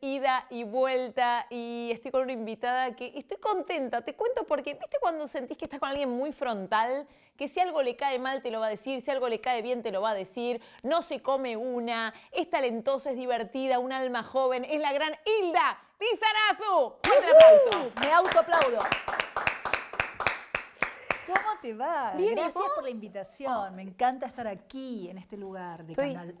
ida y vuelta y estoy con una invitada que estoy contenta, te cuento porque, viste cuando sentís que estás con alguien muy frontal, que si algo le cae mal te lo va a decir, si algo le cae bien te lo va a decir, no se come una, es talentosa, es divertida, un alma joven, es la gran Hilda Lizarazu. ¡Uh! Me autoaplaudo. ¿Cómo te va? Gracias por la invitación. Me encanta estar aquí, en este lugar de Canal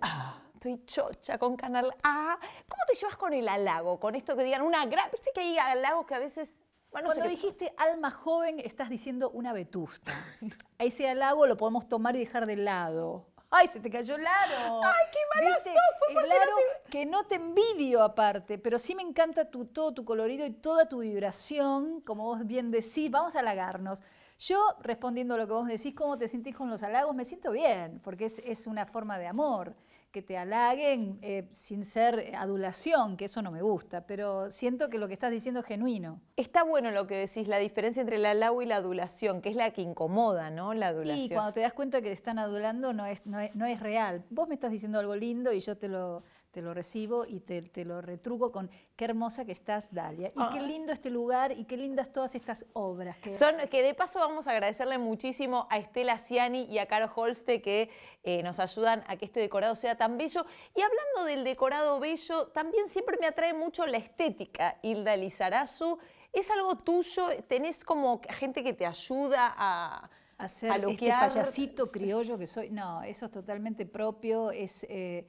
estoy chocha con Canal A. ¿Cómo te llevas con el halago? Con esto que digan una gran... Viste que hay halagos que a veces... Bueno, Cuando dijiste alma joven, estás diciendo una vetusta. ese halago lo podemos tomar y dejar de lado. ¡Ay, se te cayó el aro! ¡Ay, qué mala Fue por el aro que no te envidio aparte, pero sí me encanta tu, todo tu colorido y toda tu vibración, como vos bien decís. Vamos a halagarnos. Yo, respondiendo a lo que vos decís, ¿cómo te sentís con los halagos? Me siento bien, porque es, es una forma de amor que te halaguen eh, sin ser adulación, que eso no me gusta, pero siento que lo que estás diciendo es genuino. Está bueno lo que decís, la diferencia entre el halago y la adulación, que es la que incomoda, ¿no? La adulación. Y cuando te das cuenta que te están adulando no es, no es, no es real. Vos me estás diciendo algo lindo y yo te lo te lo recibo y te, lo retruco con qué hermosa que estás, Dalia. Y qué ah. lindo este lugar y qué lindas todas estas obras. Que... Son, que de paso vamos a agradecerle muchísimo a Estela Ciani y a Caro Holste que eh, nos ayudan a que este decorado sea tan bello. Y hablando del decorado bello, también siempre me atrae mucho la estética, Hilda Lizarazu. ¿Es algo tuyo? ¿Tenés como gente que te ayuda a hacer a este payasito criollo que soy? No, eso es totalmente propio, es... Eh,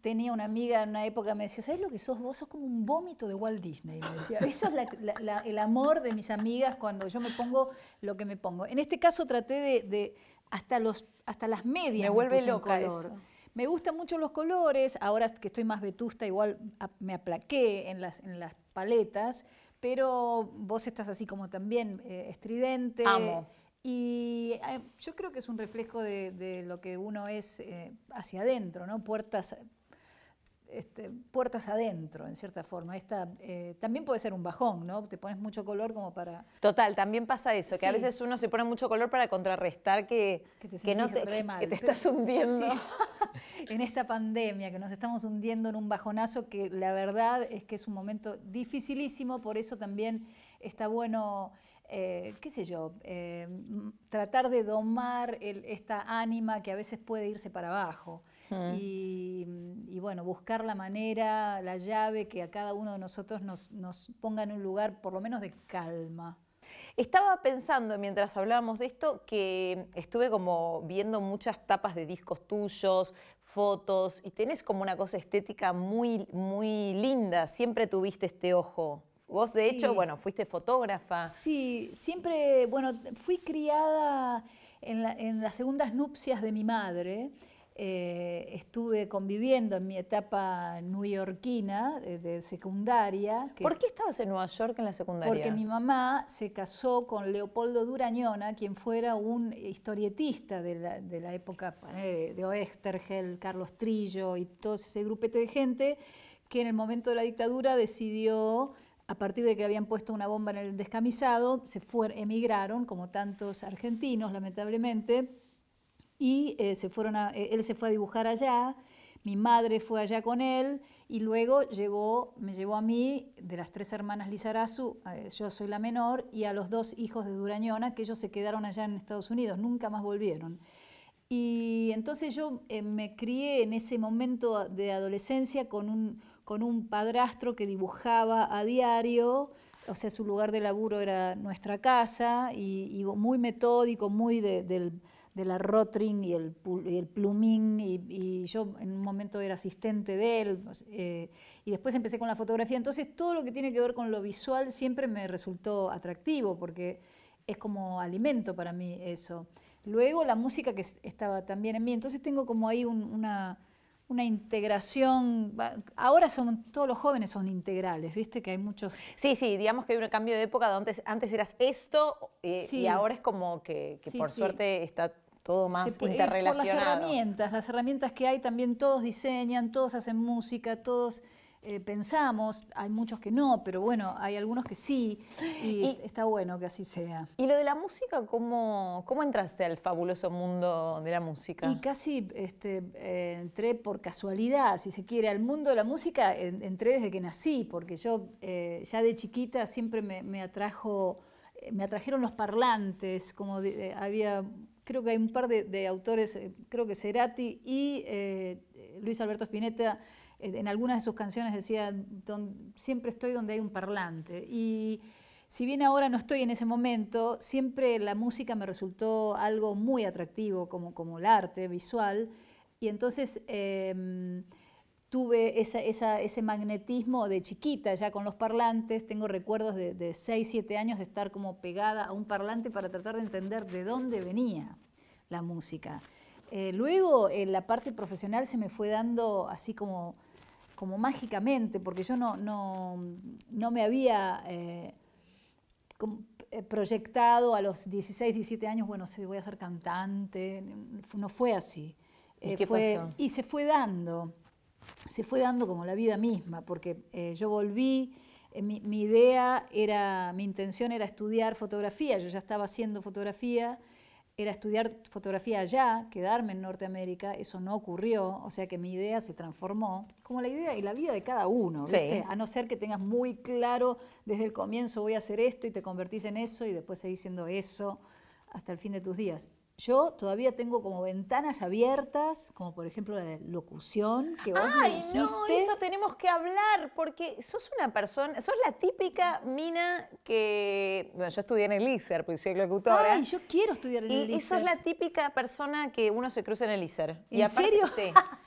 tenía una amiga en una época, me decía, ¿sabes lo que sos vos? Sos como un vómito de Walt Disney. eso es el amor de mis amigas cuando yo me pongo lo que me pongo. En este caso traté de, hasta, los, hasta las medias. Me vuelve loca eso. Me gustan mucho los colores, ahora que estoy más vetusta igual me aplaqué en las, en las paletas, pero vos estás así como también eh, estridente. Y eh, yo creo que es un reflejo de, lo que uno es eh, hacia adentro, ¿no? Puertas este, puertas adentro, en cierta forma. Esta, eh, también puede ser un bajón, ¿no? Te pones mucho color como para... Total, también pasa eso, que a veces uno se pone mucho color para contrarrestar que, te, no te, te estás hundiendo. en esta pandemia, que nos estamos hundiendo en un bajonazo que la verdad es que es un momento dificilísimo, por eso también está bueno eh, qué sé yo, eh, tratar de domar esta ánima que a veces puede irse para abajo. Mm. Y, bueno, buscar la manera, la llave que a cada uno de nosotros nos, ponga en un lugar por lo menos de calma. Estaba pensando mientras hablábamos de esto que estuve como viendo muchas tapas de discos tuyos, fotos, y tenés como una cosa estética muy, muy linda. Siempre tuviste este ojo. Vos, de hecho, bueno, fuiste fotógrafa. Sí, siempre, bueno, fui criada en, la, las segundas nupcias de mi madre. Eh, estuve conviviendo en mi etapa newyorkina eh, de, secundaria. ¿Por qué estabas en Nueva York en la secundaria? Porque mi mamá se casó con Leopoldo Durañona, quien fuera un historietista de la, época de Oestergel, Carlos Trillo y todo ese grupete de gente que en el momento de la dictadura decidió a partir de que habían puesto una bomba en el descamisado, se fueron, emigraron, como tantos argentinos, lamentablemente, y eh, se fueron eh, él se fue a dibujar allá, mi madre fue allá con él, y luego llevó, me llevó a mí, de las tres hermanas Lizarazu, eh, yo soy la menor, y a los dos hijos de Durañona, que ellos se quedaron allá en Estados Unidos, nunca más volvieron. Y entonces yo me crié en ese momento de adolescencia con un con un padrastro que dibujaba a diario, o sea, su lugar de laburo era nuestra casa, y, muy metódico, muy de, la rotring y el, plumín, y, yo en un momento era asistente de él, pues, eh, y después empecé con la fotografía, entonces todo lo que tiene que ver con lo visual siempre me resultó atractivo, porque es como alimento para mí eso. Luego la música que estaba también en mí, entonces tengo como ahí una una integración. Ahora son todos los jóvenes son integrales, viste que hay muchos. Sí, sí, digamos que hay un cambio de época donde antes, eras esto eh, y ahora es como que, por suerte está todo más interrelacionado. Eh, por las herramientas, las herramientas que hay también todos diseñan, todos hacen música, todos. Eh, pensamos, hay muchos que no, pero bueno, hay algunos que sí, y, está bueno que así sea. ¿Y lo de la música, cómo, entraste al fabuloso mundo de la música? Y casi este, eh, entré por casualidad, si se quiere, al mundo de la música entré desde que nací, porque yo eh, ya de chiquita siempre me, atrajo me atrajeron los parlantes, como había, creo que hay un par de, autores, creo que Cerati y Luis Alberto Spinetta, en algunas de sus canciones decía, siempre estoy donde hay un parlante. Y si bien ahora no estoy en ese momento, siempre la música me resultó algo muy atractivo como, como el arte visual. Y entonces em, tuve ese magnetismo de chiquita ya con los parlantes. Tengo recuerdos de, de 6, 7 años de estar como pegada a un parlante para tratar de entender de dónde venía la música. Eh, luego en la parte profesional se me fue dando así como como mágicamente, porque yo no, me había eh, eh, proyectado a los 16, 17 años, bueno, sí, voy a ser cantante, no fue así. ¿Y eh, Y se fue dando, se fue dando como la vida misma, porque yo volví, mi, mi idea era, mi intención era estudiar fotografía, yo ya estaba haciendo fotografía, era estudiar fotografía allá, quedarme en Norteamérica, eso no ocurrió, o sea que mi idea se transformó, como la idea y la vida de cada uno, A no ser que tengas muy claro desde el comienzo voy a hacer esto y te convertís en eso y después seguís siendo eso hasta el fin de tus días yo todavía tengo como ventanas abiertas, como por ejemplo la locución que vos Ay, me no, eso tenemos que hablar, porque sos una persona, sos la típica mina que. Bueno, yo estudié en el ISER, pues soy locutora. Ay, yo quiero estudiar en el ISER. Y sos la típica persona que uno se cruza en el ISER. ¿En y aparte, serio? Sí.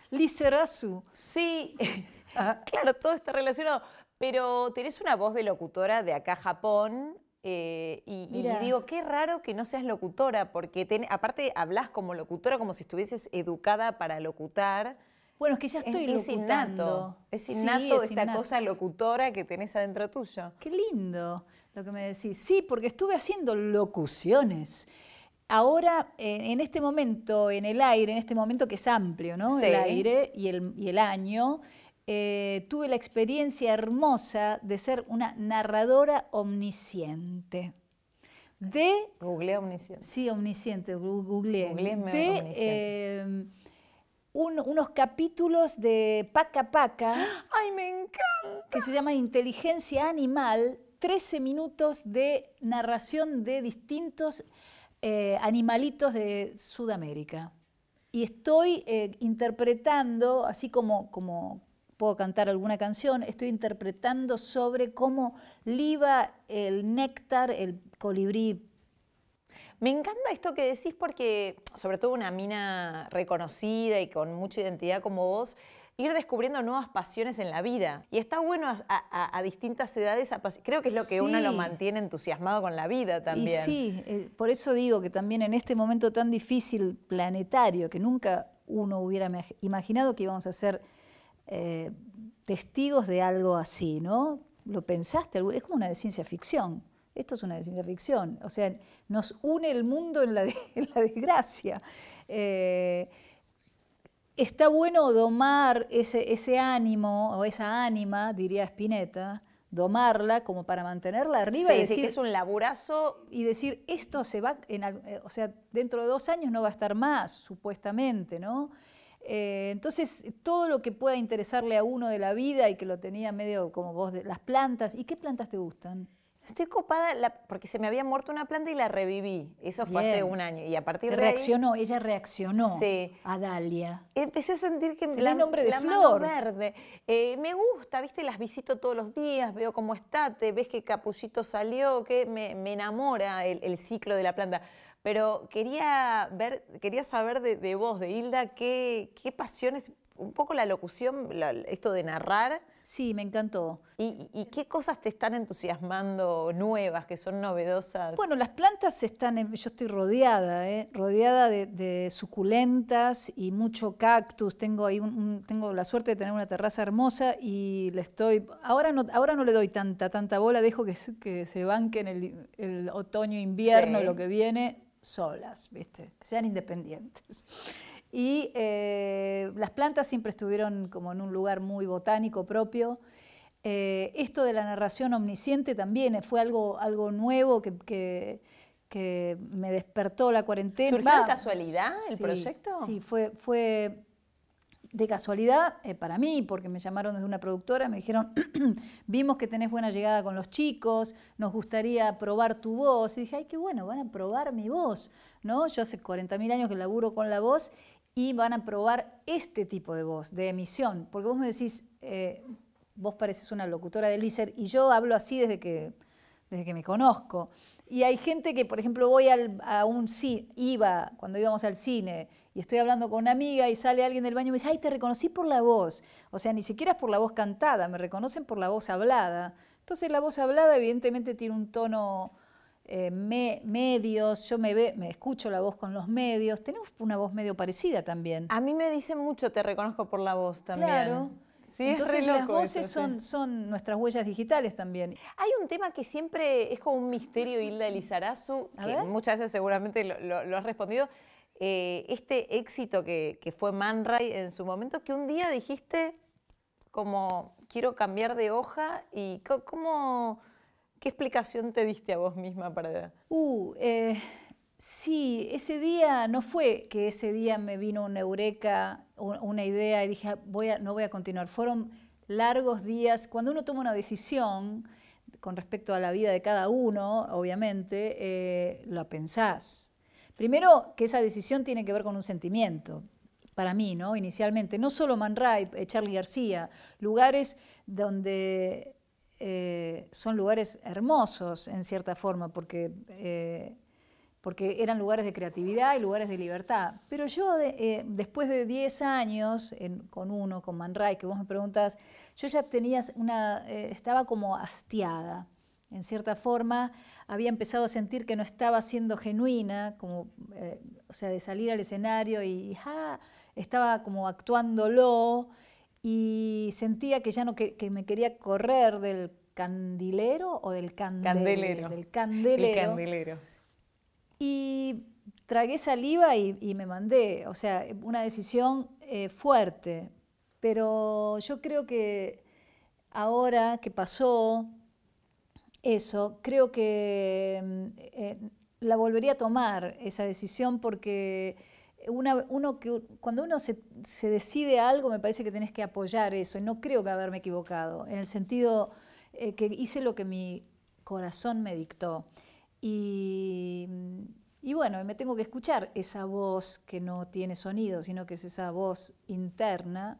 Sí. Claro, todo está relacionado. Pero tenés una voz de locutora de acá Japón eh, y, digo, qué raro que no seas locutora, porque aparte hablas como locutora, como si estuvieses educada para locutar. Bueno, es que ya estoy locutando. Es innato, esta cosa locutora que tenés adentro tuyo. Qué lindo lo que me decís. Sí, porque estuve haciendo locuciones. Ahora, en este momento, en el aire, en este momento que es amplio, ¿no? El aire y el, y el año. Eh, tuve la experiencia hermosa de ser una narradora omnisciente. De, Googleé omnisciente. Sí, omnisciente, googleé. de, em, unos capítulos de Paca Paca. ¡Ay, me encanta! Que se llama Inteligencia Animal, 13 minutos de narración de distintos eh, animalitos de Sudamérica. Y estoy eh, interpretando, así como, como, puedo cantar alguna canción, estoy interpretando sobre cómo liba el néctar el colibrí. Me encanta esto que decís porque, sobre todo una mina reconocida y con mucha identidad como vos, ir descubriendo nuevas pasiones en la vida. Y está bueno a, distintas edades, creo que es lo que uno lo mantiene entusiasmado con la vida también. sí, eh, por eso digo que también en este momento tan difícil planetario, que nunca uno hubiera imaginado que íbamos a ser eh, testigos de algo así, ¿no? ¿Lo pensaste? Es como una de ciencia ficción. Esto es una de ciencia ficción. O sea, nos une el mundo en la, desgracia. Eh, está bueno domar ese, ánimo o esa ánima, diría Spinetta, domarla como para mantenerla arriba y decir que es un laburazo y decir esto se va eh, o sea dentro de dos años no va a estar más supuestamente no eh, entonces, todo lo que pueda interesarle a uno de la vida y que lo tenía medio como vos, de, las plantas. ¿Y qué plantas te gustan? Estoy copada porque se me había muerto una planta y la reviví. Eso fue hace un año. Y a partir de reaccionó, ella reaccionó a Dalia. Empecé a sentir que la, nombre de la flor. verde. Eh, me gusta, viste, las visito todos los días, veo cómo está, te ves que capuchito salió, que me, enamora el ciclo de la planta. Pero quería, ver, quería saber de, de vos, de Hilda, qué, qué pasiones, un poco la locución, esto de narrar. Sí, me encantó. ¿Y, qué cosas te están entusiasmando nuevas, que son novedosas? Bueno, las plantas están, yo estoy rodeada, ¿eh? rodeada de, suculentas y mucho cactus. Tengo ahí un, tengo la suerte de tener una terraza hermosa y le estoy, ahora no, ahora no le doy tanta, tanta bola, dejo que, que se banque el, el otoño, invierno, lo que viene solas, ¿viste? sean independientes. Y eh, las plantas siempre estuvieron como en un lugar muy botánico propio. Eh, esto de la narración omnisciente también eh, fue algo, algo nuevo que, me despertó la cuarentena. ¿Surgió casualidad el proyecto? Sí, fue, fue de casualidad eh, para mí, porque me llamaron desde una productora, me dijeron, vimos que tenés buena llegada con los chicos, nos gustaría probar tu voz. Y dije, ay, qué bueno, van a probar mi voz. ¿no? Yo hace 40.000 años que laburo con la voz y van a probar este tipo de voz, de emisión. Porque vos me decís, eh, vos pareces una locutora de Lícer y yo hablo así desde que, desde que me conozco. Y hay gente que, por ejemplo, voy al, a un iba cuando íbamos al cine y estoy hablando con una amiga y sale alguien del baño y me dice, ay, te reconocí por la voz. O sea, ni siquiera es por la voz cantada, me reconocen por la voz hablada. Entonces la voz hablada evidentemente tiene un tono eh, medio. yo me, ve, me escucho la voz con los medios, tenemos una voz medio parecida también. A mí me dicen mucho, te reconozco por la voz también. Claro. Sí, Entonces las voces son, son nuestras huellas digitales también. Hay un tema que siempre es como un misterio, Hilda Elizarazu, que muchas veces seguramente lo has respondido, eh, este éxito que, fue Man Ray en su momento, que un día dijiste como quiero cambiar de hoja y cómo, ¿qué explicación te diste a vos misma para... Uh, eh, sí, ese día no fue que ese día me vino una eureka, una idea y dije ah, voy no voy a continuar, fueron largos días, cuando uno toma una decisión, con respecto a la vida de cada uno, obviamente, eh, lo pensás, Primero, que esa decisión tiene que ver con un sentimiento, para mí, ¿no? Inicialmente. No solo Man Ray, eh, Charlie García, lugares donde eh, son lugares hermosos en cierta forma, eh, porque, eran lugares de creatividad y lugares de libertad. Pero yo, después de 10 años, con uno, con Man Ray, que vos me preguntas, yo ya tenía una, estaba como hastiada en cierta forma había empezado a sentir que no estaba siendo genuina, como, eh, o sea, de salir al escenario y estaba como actuándolo y sentía que ya no que, me quería correr del candilero o del candelero. Del El candelero. Y tragué saliva y, me mandé, o sea, una decisión eh, fuerte, pero yo creo que ahora que pasó, eso, creo que mm, eh, la volvería a tomar esa decisión porque uno que, cuando uno se, decide algo me parece que tenés que apoyar eso y no creo que haberme equivocado, en el sentido eh, que hice lo que mi corazón me dictó. Y, y bueno, me tengo que escuchar esa voz que no tiene sonido, sino que es esa voz interna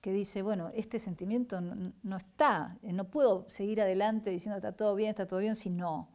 que dice, bueno, este sentimiento no, está, eh, no puedo seguir adelante diciendo está todo bien, está todo bien, si no.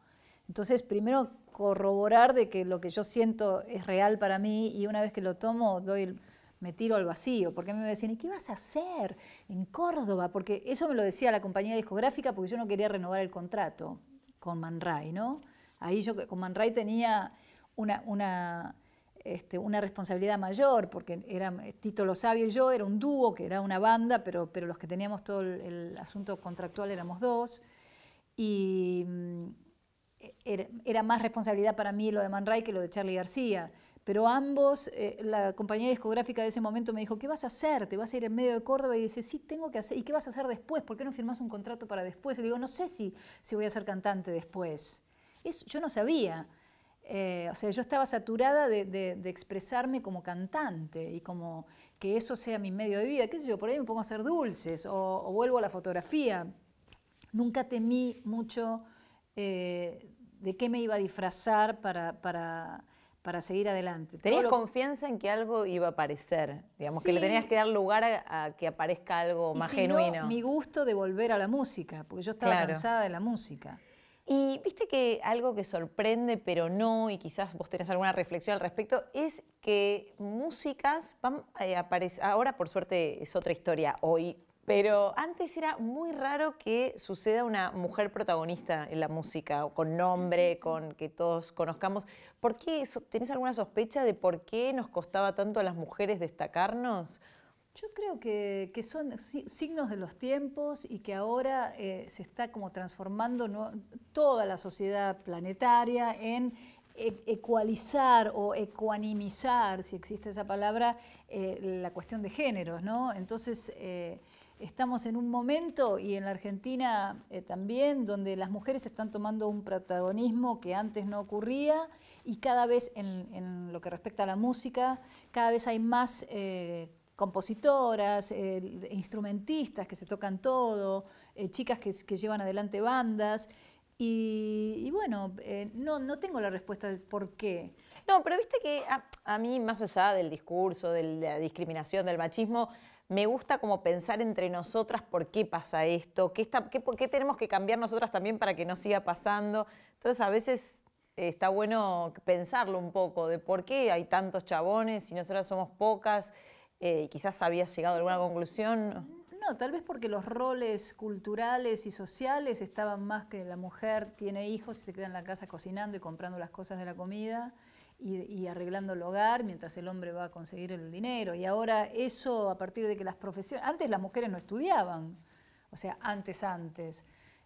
Entonces, primero corroborar de que lo que yo siento es real para mí y una vez que lo tomo, doy me tiro al vacío, porque me decían, ¿y qué vas a hacer en Córdoba? Porque eso me lo decía la compañía discográfica porque yo no quería renovar el contrato con Man Ray, ¿no? Ahí yo con Man Ray tenía una, una este, una responsabilidad mayor, porque era eh, Tito Lo Sabio y yo, era un dúo, que era una banda, pero, pero los que teníamos todo el, asunto contractual éramos dos. Y mm, era, más responsabilidad para mí lo de Man Ray que lo de Charlie García. Pero ambos, eh, la compañía discográfica de ese momento me dijo, ¿qué vas a hacer? ¿Te vas a ir en medio de Córdoba? Y dice, sí, tengo que hacer. ¿Y qué vas a hacer después? ¿Por qué no firmás un contrato para después? le digo, no sé si, si voy a ser cantante después. yo no sabía. Eh, o sea, yo estaba saturada de, expresarme como cantante y como que eso sea mi medio de vida. ¿Qué sé yo? Por ahí me pongo a hacer dulces o, vuelvo a la fotografía. Nunca temí mucho eh, de qué me iba a disfrazar para, seguir adelante. ¿Tenías confianza en que algo iba a aparecer? Digamos, que le tenías que dar lugar a, que aparezca algo más genuino. mi gusto de volver a la música, porque yo estaba cansada de la música. Y viste que algo que sorprende, pero no, y quizás vos tenés alguna reflexión al respecto, es que músicas van eh, a ahora por suerte es otra historia hoy, pero antes era muy raro que suceda una mujer protagonista en la música, o con nombre, con que todos conozcamos. ¿Por qué, tenés alguna sospecha de por qué nos costaba tanto a las mujeres destacarnos? Yo creo que, son signos de los tiempos y que ahora eh, se está como transformando toda la sociedad planetaria en e, ecualizar o ecuanimizar, si existe esa palabra, eh, la cuestión de géneros, ¿no? Entonces eh, estamos en un momento y en la Argentina también donde las mujeres están tomando un protagonismo que antes no ocurría y cada vez en lo que respecta a la música, cada vez hay más compositoras, eh, instrumentistas que se tocan todo, eh, chicas que, llevan adelante bandas. Y, bueno, eh, no, no tengo la respuesta del por qué. No, pero viste que a, mí, más allá del discurso, de la discriminación, del machismo, me gusta como pensar entre nosotras por qué pasa esto, qué, está, qué, qué, tenemos que cambiar nosotras también para que no siga pasando. Entonces a veces está bueno pensarlo un poco de por qué hay tantos chabones y nosotras somos pocas eh, quizás habías llegado a alguna conclusión. No, tal vez porque los roles culturales y sociales estaban más que la mujer tiene hijos y se queda en la casa cocinando y comprando las cosas de la comida y, arreglando el hogar mientras el hombre va a conseguir el dinero. Y ahora eso a partir de que las profesiones, antes las mujeres no estudiaban, o sea, antes, antes.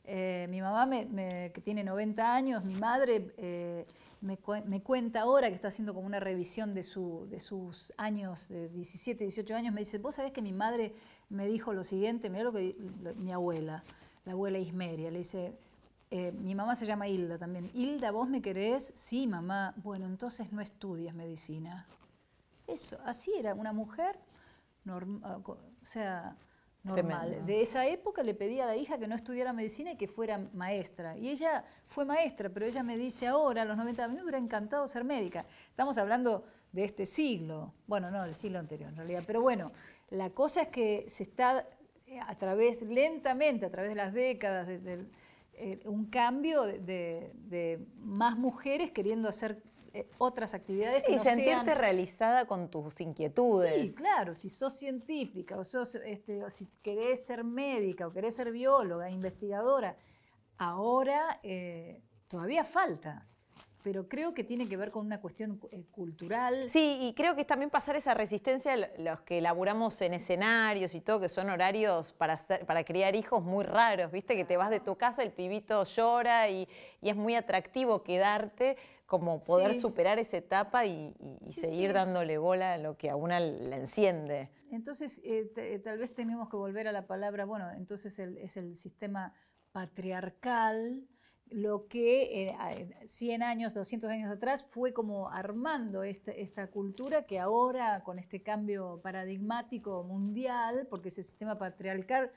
Eh, mi mamá, que tiene 90 años, mi madre eh, me, cuenta ahora que está haciendo como una revisión de, sus años, de 17, 18 años, me dice, vos sabés que mi madre me dijo lo siguiente, Mira lo que mi abuela, la abuela Ismeria, le dice, eh, mi mamá se llama Hilda también, Hilda, ¿vos me querés? Sí, mamá, bueno, entonces no estudias medicina. Eso, así era, una mujer, ah, o sea, normal. De esa época le pedía a la hija que no estudiara medicina y que fuera maestra. Y ella fue maestra, pero ella me dice ahora, a los 90, a me hubiera encantado ser médica. Estamos hablando de este siglo, bueno, no, del siglo anterior en realidad, pero bueno, la cosa es que se está eh, a través, lentamente, a través de las décadas, eh, un cambio de, de más mujeres queriendo hacer eh, otras actividades. que no sentirte realizada con tus inquietudes. Sí, claro, si sos científica o, este, si querés ser médica o querés ser bióloga, investigadora, ahora eh, todavía falta pero creo que tiene que ver con una cuestión eh, cultural. Sí, y creo que es también pasar esa resistencia los que laburamos en escenarios y todo, que son horarios para, para criar hijos muy raros, ¿viste? Que te vas de tu casa, el pibito llora y, es muy atractivo quedarte como poder superar esa etapa y, seguir dándole bola a lo que a una la enciende. Entonces, eh, eh, tal vez tenemos que volver a la palabra, bueno, entonces es el sistema patriarcal lo que eh, cien 100 años, 200 años atrás fue como armando esta, cultura que ahora con este cambio paradigmático mundial, porque ese sistema patriarcal,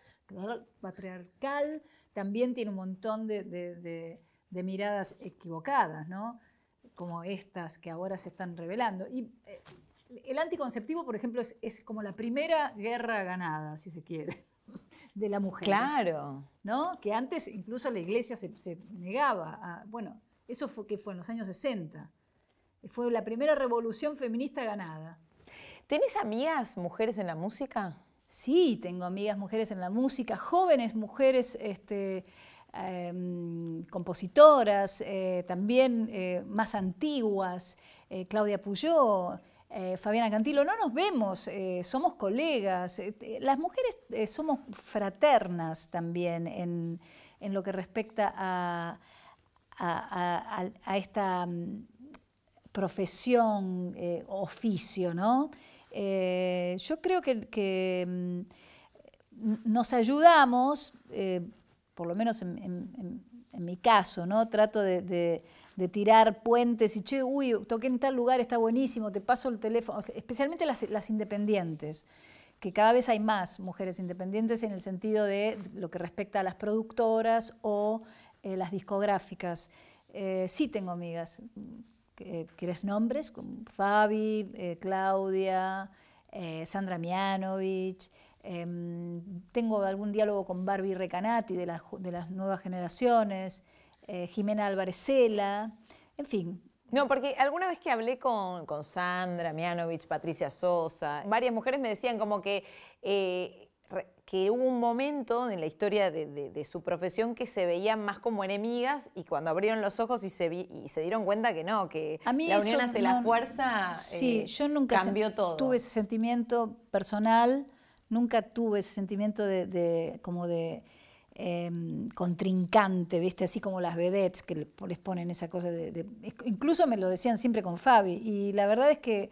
patriarcal también tiene un montón de, miradas equivocadas, ¿no? como estas que ahora se están revelando. Y eh, el anticonceptivo, por ejemplo, es como la primera guerra ganada, si se quiere de la mujer. Claro. ¿No? Que antes incluso la iglesia se, negaba Bueno, eso fue que fue en los años 60. Fue la primera revolución feminista ganada. ¿Tenés amigas mujeres en la música? Sí, tengo amigas mujeres en la música, jóvenes mujeres este, em, compositoras, eh, también eh, más antiguas, eh, Claudia Puyó, eh, Fabiana Cantilo, no nos vemos, eh, somos colegas. Eh, las mujeres somos fraternas también en, lo que respecta a, esta mm, profesión, oficio, ¿no? yo creo que, mm, nos ayudamos, por lo menos en, mi caso, ¿no? Trato de de tirar puentes y, che, uy, toqué en tal lugar, está buenísimo, te paso el teléfono, especialmente las, independientes que cada vez hay más mujeres independientes en el sentido de lo que respecta a las productoras o eh, las discográficas. Eh, sí tengo amigas. ¿Quieres nombres? Fabi, eh, Claudia, Sandra Mianovich. Em, tengo algún diálogo con Barbie Recanati de, de las nuevas generaciones eh, Jimena álvarezela en fin, no, porque alguna vez que hablé con, Sandra Mianovich, Patricia Sosa, varias mujeres me decían como que, eh, que hubo un momento en la historia de, su profesión que se veían más como enemigas y cuando abrieron los ojos y se, dieron cuenta que no, que la unión hace la fuerza sí, eh, yo nunca tuve ese sentimiento personal, nunca tuve ese sentimiento de como de Em, contrincante, ¿viste? Así como las vedettes que les ponen esa cosa de, Incluso me lo decían siempre con Fabi, y la verdad es que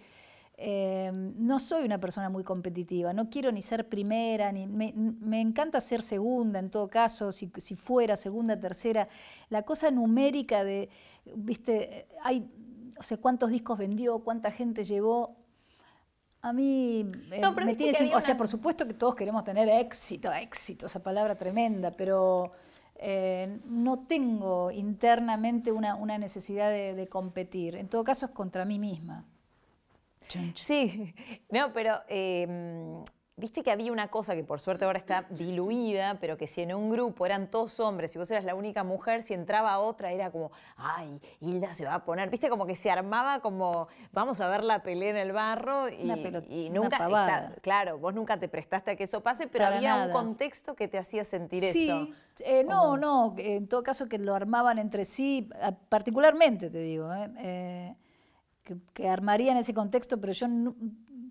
em, no soy una persona muy competitiva, no quiero ni ser primera, ni me, encanta ser segunda en todo caso, si, fuera segunda, tercera, la cosa numérica de, viste, hay, o cuántos discos vendió, cuánta gente llevó, a mí eh, me tiene O sea, por supuesto que todos queremos tener éxito, éxito, esa palabra tremenda, pero eh, no tengo internamente una, necesidad de, competir. En todo caso, es contra mí misma. Sí, no, pero em, Viste que había una cosa que por suerte ahora está diluida, pero que si en un grupo eran todos hombres, y vos eras la única mujer, si entraba otra era como, ay, Hilda se va a poner. Viste como que se armaba como, vamos a ver la pelea en el barro y, y nunca, claro, vos nunca te prestaste a que eso pase, pero había un contexto que te hacía sentir eso. Eh, no, no, en todo caso que lo armaban entre sí, particularmente te digo, eh, eh, que, que, armarían ese contexto, pero yo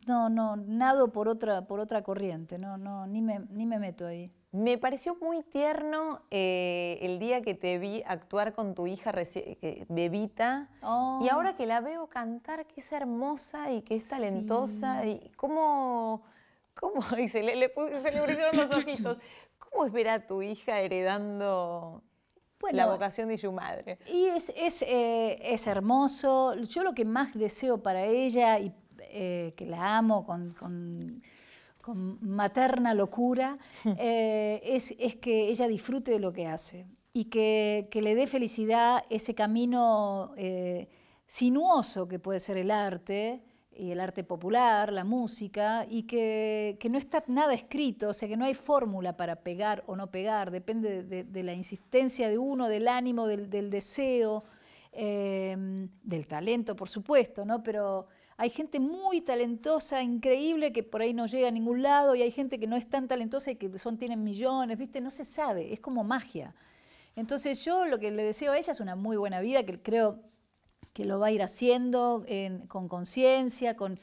no, no, nado por otra, por otra corriente, no, no, ni me, ni me meto ahí. Me pareció muy tierno eh, el día que te vi actuar con tu hija eh, Bebita. Oh. Y ahora que la veo cantar, que es hermosa y que es talentosa. Y cómo, cómo se le, le los ojitos. ¿Cómo es ver a tu hija heredando la vocación de su madre? Y es, es, eh, es hermoso. Yo lo que más deseo para ella y eh, que la amo con, con, materna locura, eh, es, que ella disfrute de lo que hace y que, le dé felicidad ese camino eh, sinuoso que puede ser el arte y el arte popular, la música, y que, no está nada escrito, o sea que no hay fórmula para pegar o no pegar, depende de, la insistencia de uno, del ánimo, del, deseo, del talento, por supuesto, ¿no? Pero hay gente muy talentosa, increíble, que por ahí no llega a ningún lado y hay gente que no es tan talentosa y que son, tienen millones, ¿viste? No se sabe, es como magia. Entonces yo lo que le deseo a ella es una muy buena vida, que creo que lo va a ir haciendo con conciencia, con,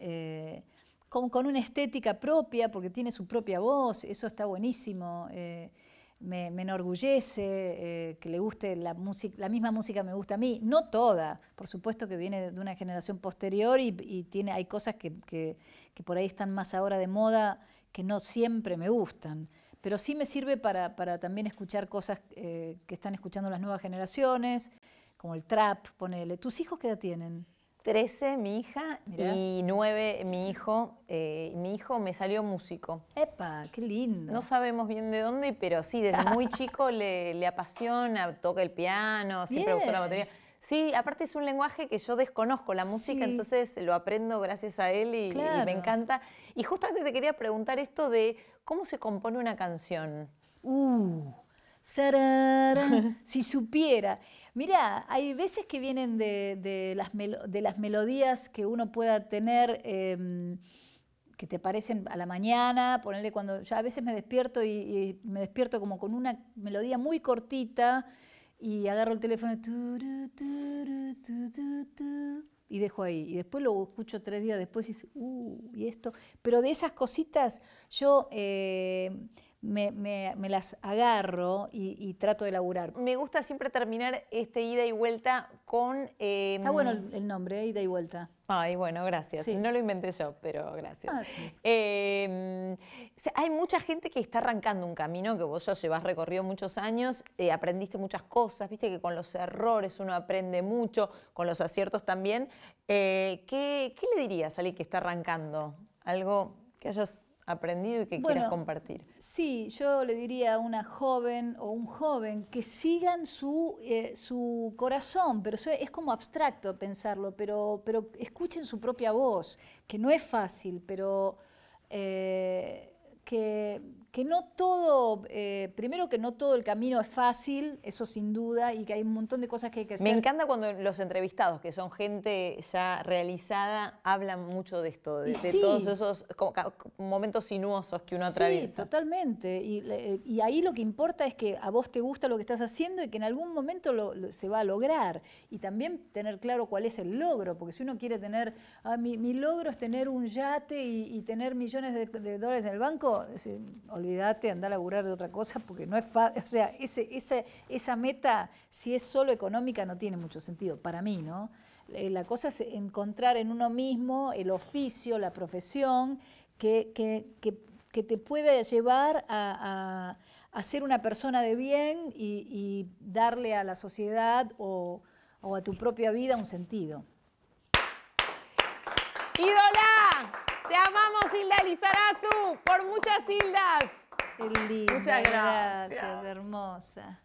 eh, con, con, una estética propia, porque tiene su propia voz, eso está buenísimo. Eh me, enorgullece, eh, que le guste la, música, la misma música me gusta a mí, no toda, por supuesto que viene de una generación posterior y, tiene, hay cosas que, por ahí están más ahora de moda que no siempre me gustan, pero sí me sirve para, también escuchar cosas eh, que están escuchando las nuevas generaciones, como el trap, ponele. ¿Tus hijos qué edad tienen? 13 mi hija y 9 mi hijo. Eh, mi hijo me salió músico. ¡Epa! ¡Qué lindo! No sabemos bien de dónde, pero sí, desde muy chico le, apasiona, toca el piano, siempre gustó la batería. Sí, aparte es un lenguaje que yo desconozco, la música, entonces lo aprendo gracias a él y, me encanta. Y justamente te quería preguntar esto de cómo se compone una canción. Uh. si supiera. mira, hay veces que vienen de, las, de las, melodías que uno pueda tener. Em, que te parecen a la mañana, ponerle cuando ya a veces me despierto y, me despierto como con una melodía muy cortita y agarro el teléfono y dejo ahí. Y después lo escucho tres días después y dices, uh, y esto. Pero de esas cositas yo eh, me, las agarro y, trato de elaborar. Me gusta siempre terminar este ida y vuelta con... Em, está bueno el, nombre, ida y vuelta. Ay, bueno, gracias. No lo inventé yo, pero gracias. Ah, em, hay mucha gente que está arrancando un camino que vos ya llevas recorrido muchos años, eh, aprendiste muchas cosas, viste que con los errores uno aprende mucho, con los aciertos también. Eh, ¿qué, ¿Qué le dirías a alguien que está arrancando? Algo que hayas aprendido y que quieras compartir? Sí, yo le diría a una joven o un joven que sigan su, eh, su corazón, pero es como abstracto pensarlo, pero, pero escuchen su propia voz, que no es fácil, pero eh, que, que no todo, eh, primero que no todo el camino es fácil, eso sin duda, y que hay un montón de cosas que hay que hacer. Me encanta cuando los entrevistados, que son gente ya realizada, hablan mucho de esto, de, todos esos momentos sinuosos que uno atraviesa. Sí, totalmente. Y, y, ahí lo que importa es que a vos te gusta lo que estás haciendo y que en algún momento lo, se va a lograr. Y también tener claro cuál es el logro, porque si uno quiere tener, ah, mi, mi, logro es tener un yate y, tener millones de, de dólares en el banco, eh, olvídate, andar a laburar de otra cosa porque no es fácil. O sea, esa, meta, si es solo económica, no tiene mucho sentido, para mí, ¿no? Eh, la cosa es encontrar en uno mismo el oficio, la profesión, que, que, te puede llevar a, a, ser una persona de bien y, darle a la sociedad o, o a tu propia vida un sentido. ¡Ídola! Te amamos, Hilda tú por muchas Hildas. Qué linda, Muchas gracias, hermosa.